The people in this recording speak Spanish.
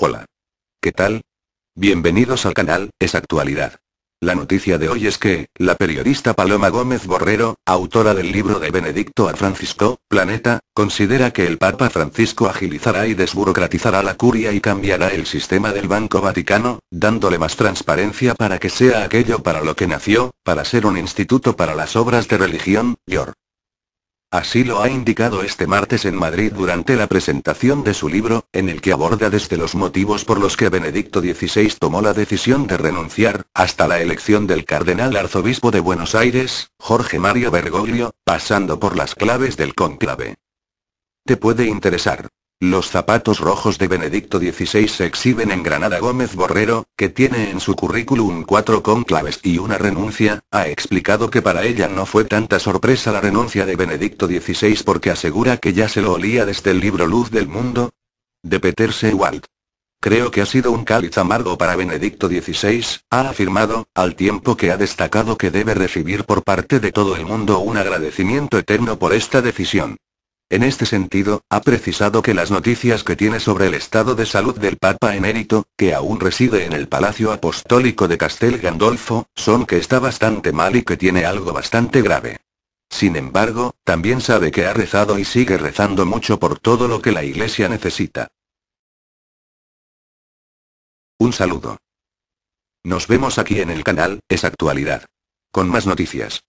Hola. ¿Qué tal? Bienvenidos al canal, es actualidad. La noticia de hoy es que, la periodista Paloma Gómez Borrero, autora del libro de Benedicto a Francisco, Planeta, considera que el Papa Francisco agilizará y desburocratizará la curia y cambiará el sistema del Banco Vaticano, dándole más transparencia para que sea aquello para lo que nació, para ser un instituto para las obras de religión, yor. Así lo ha indicado este martes en Madrid durante la presentación de su libro, en el que aborda desde los motivos por los que Benedicto XVI tomó la decisión de renunciar, hasta la elección del cardenal arzobispo de Buenos Aires, Jorge Mario Bergoglio, pasando por las claves del conclave. Te puede interesar. Los zapatos rojos de Benedicto XVI se exhiben en Granada Gómez Borrero, que tiene en su currículum cuatro conclaves y una renuncia, ha explicado que para ella no fue tanta sorpresa la renuncia de Benedicto XVI porque asegura que ya se lo olía desde el libro Luz del Mundo de Peter Sewald. Creo que ha sido un cáliz amargo para Benedicto XVI, ha afirmado, al tiempo que ha destacado que debe recibir por parte de todo el mundo un agradecimiento eterno por esta decisión. En este sentido, ha precisado que las noticias que tiene sobre el estado de salud del Papa emérito, que aún reside en el Palacio Apostólico de Castel Gandolfo, son que está bastante mal y que tiene algo bastante grave. Sin embargo, también sabe que ha rezado y sigue rezando mucho por todo lo que la Iglesia necesita. Un saludo. Nos vemos aquí en el canal, es actualidad. Con más noticias.